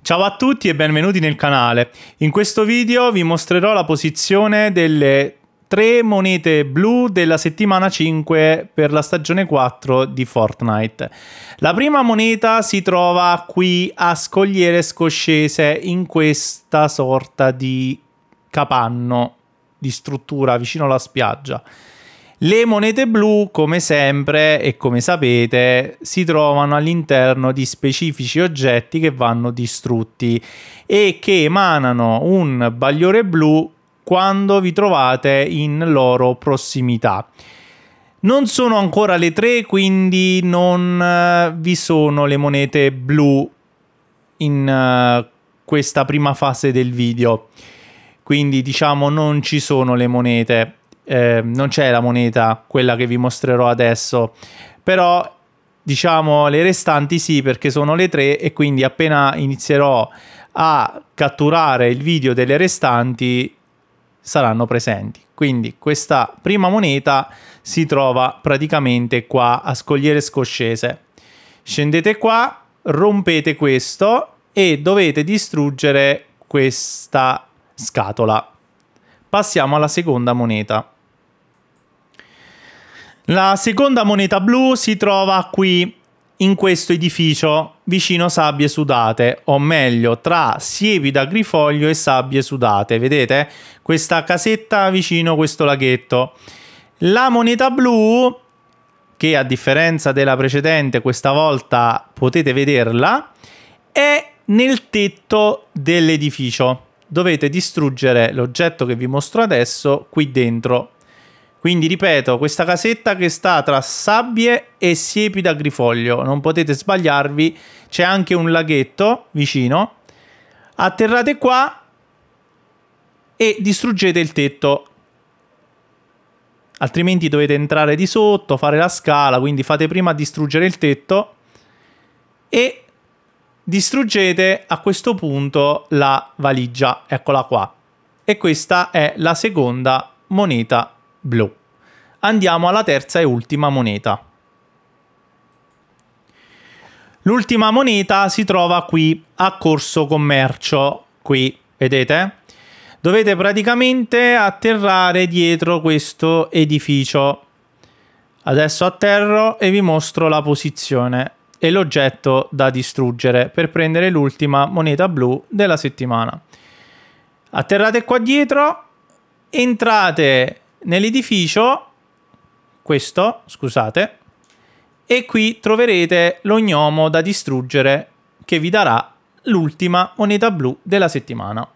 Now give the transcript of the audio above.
Ciao a tutti e benvenuti nel canale. In questo video vi mostrerò la posizione delle tre monete blu della settimana 5 per la stagione 4 di Fortnite. La prima moneta si trova qui a Scogliere Scoscese in questa sorta di capanno di struttura vicino alla spiaggia. Le monete blu, come sempre e come sapete, si trovano all'interno di specifici oggetti che vanno distrutti e che emanano un bagliore blu quando vi trovate in loro prossimità. Non sono ancora le 3, quindi non eh, vi sono le monete blu in eh, questa prima fase del video. Quindi diciamo non ci sono le monete eh, non c'è la moneta, quella che vi mostrerò adesso, però diciamo le restanti sì perché sono le tre e quindi appena inizierò a catturare il video delle restanti saranno presenti. Quindi questa prima moneta si trova praticamente qua a Scogliere Scoscese. Scendete qua, rompete questo e dovete distruggere questa scatola. Passiamo alla seconda moneta. La seconda moneta blu si trova qui, in questo edificio, vicino sabbie sudate, o meglio, tra siepi da grifoglio e sabbie sudate. Vedete? Questa casetta vicino questo laghetto. La moneta blu, che a differenza della precedente, questa volta potete vederla, è nel tetto dell'edificio. Dovete distruggere l'oggetto che vi mostro adesso qui dentro quindi ripeto, questa casetta che sta tra sabbie e siepi da grifoglio, non potete sbagliarvi, c'è anche un laghetto vicino. Atterrate qua e distruggete il tetto. Altrimenti dovete entrare di sotto, fare la scala, quindi fate prima distruggere il tetto e distruggete a questo punto la valigia, eccola qua. E questa è la seconda moneta blu. Andiamo alla terza e ultima moneta. L'ultima moneta si trova qui a Corso Commercio, qui, vedete? Dovete praticamente atterrare dietro questo edificio. Adesso atterro e vi mostro la posizione e l'oggetto da distruggere per prendere l'ultima moneta blu della settimana. Atterrate qua dietro, entrate nell'edificio questo, scusate, e qui troverete lo gnomo da distruggere che vi darà l'ultima moneta blu della settimana.